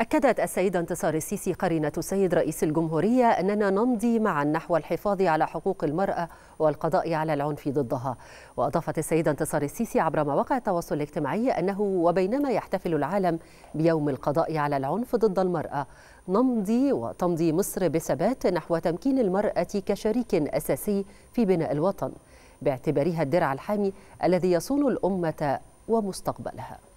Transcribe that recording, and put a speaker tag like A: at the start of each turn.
A: أكدت السيدة انتصار السيسي قرينة السيد رئيس الجمهورية أننا نمضي معا نحو الحفاظ على حقوق المرأة والقضاء على العنف ضدها وأضافت السيدة انتصار السيسي عبر مواقع التواصل الاجتماعي أنه وبينما يحتفل العالم بيوم القضاء على العنف ضد المرأة نمضي وتمضي مصر بثبات نحو تمكين المرأة كشريك أساسي في بناء الوطن باعتبارها الدرع الحامي الذي يصون الأمة ومستقبلها